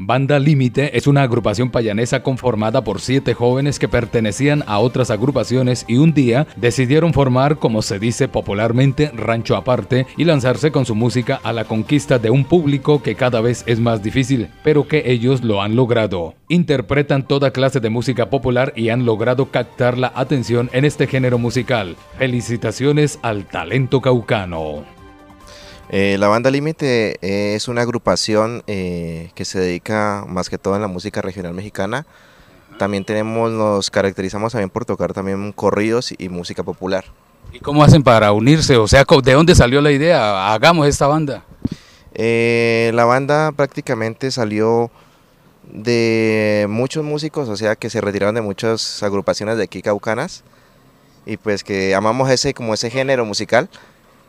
Banda Límite es una agrupación payanesa conformada por siete jóvenes que pertenecían a otras agrupaciones y un día decidieron formar, como se dice popularmente, rancho aparte y lanzarse con su música a la conquista de un público que cada vez es más difícil, pero que ellos lo han logrado. Interpretan toda clase de música popular y han logrado captar la atención en este género musical. Felicitaciones al talento caucano. Eh, la banda Límite eh, es una agrupación eh, que se dedica más que todo a la música regional mexicana. También tenemos, nos caracterizamos también por tocar también corridos y música popular. ¿Y cómo hacen para unirse? O sea, ¿de dónde salió la idea? Hagamos esta banda. la banda prácticamente salió de muchos músicos, o sea, que se retiraron de muchas agrupaciones de aquí caucanas y pues que amamos ese como ese género musical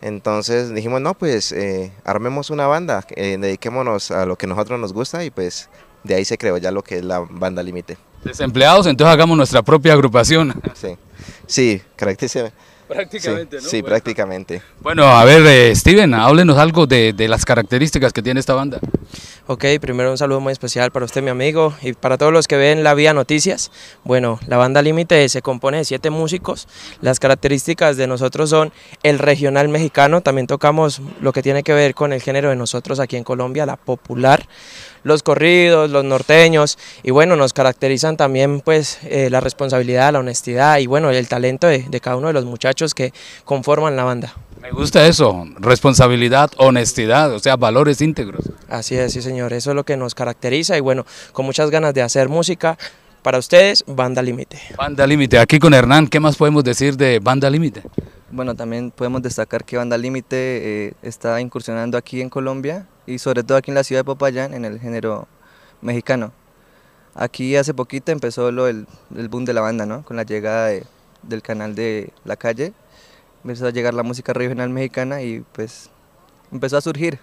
entonces dijimos, no, pues eh, armemos una banda, eh, dediquémonos a lo que nosotros nos gusta y pues de ahí se creó ya lo que es la banda límite. Desempleados, entonces hagamos nuestra propia agrupación. Sí, sí, prácticamente. ¿no? prácticamente. Bueno, a ver, eh, Steven, háblenos algo de, de las características que tiene esta banda. Ok, primero un saludo muy especial para usted, mi amigo, y para todos los que ven La Vía Noticias. Bueno, la banda Límite se compone de siete músicos. Las características de nosotros son el regional mexicano, también tocamos lo que tiene que ver con el género de nosotros aquí en Colombia, la popular, los corridos, los norteños, y bueno, nos caracterizan también pues eh, la responsabilidad, la honestidad y bueno, el talento de cada uno de los muchachos que conforman la banda. Me gusta eso, responsabilidad, honestidad, o sea, valores íntegros. Así es, sí señor, eso es lo que nos caracteriza y bueno, con muchas ganas de hacer música. Para ustedes, Banda Límite. Banda Límite, aquí con Hernán, ¿qué más podemos decir de Banda Límite? Bueno, también podemos destacar que Banda Límite eh, está incursionando aquí en Colombia y sobre todo aquí en la ciudad de Popayán en el género mexicano. Aquí hace poquito empezó lo, el, boom de la banda, ¿no? Con la llegada del canal de La Calle, empezó a llegar la música regional mexicana y pues empezó a surgir.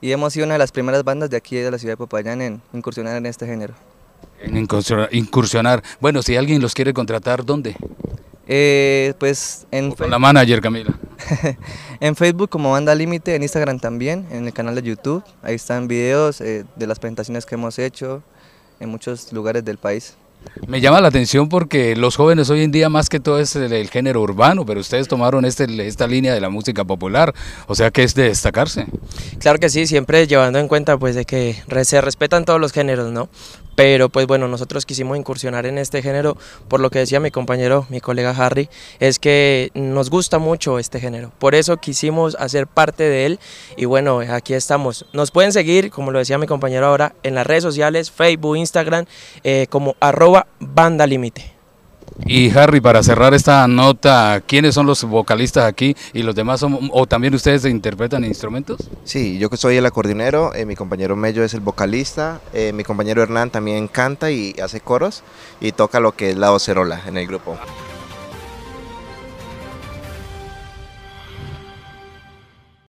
Y hemos sido una de las primeras bandas de aquí de la ciudad de Popayán en incursionar en este género. En incursionar. Bueno, si alguien los quiere contratar, ¿dónde? Eh, pues en... con la manager, Camila. en Facebook como Banda Límite, en Instagram también, en el canal de YouTube. Ahí están videos eh, de las presentaciones que hemos hecho en muchos lugares del país. Me llama la atención porque los jóvenes hoy en día más que todo es el, género urbano, pero ustedes tomaron este, esta línea de la música popular, o sea que es de destacarse. Claro que sí, siempre llevando en cuenta pues de que se respetan todos los géneros, ¿no? pero pues bueno, nosotros quisimos incursionar en este género, por lo que decía mi compañero, mi colega Harry, es que nos gusta mucho este género, por eso quisimos hacer parte de él y bueno, aquí estamos. Nos pueden seguir, como lo decía mi compañero ahora, en las redes sociales, Facebook, Instagram, eh, como arroba banda límite. Y Harry, para cerrar esta nota, ¿quiénes son los vocalistas aquí y los demás son, o también ustedes interpretan instrumentos? Sí, yo que soy el acordinero, eh, mi compañero Mello es el vocalista, eh, mi compañero Hernán también canta y hace coros y toca lo que es la vocerola en el grupo.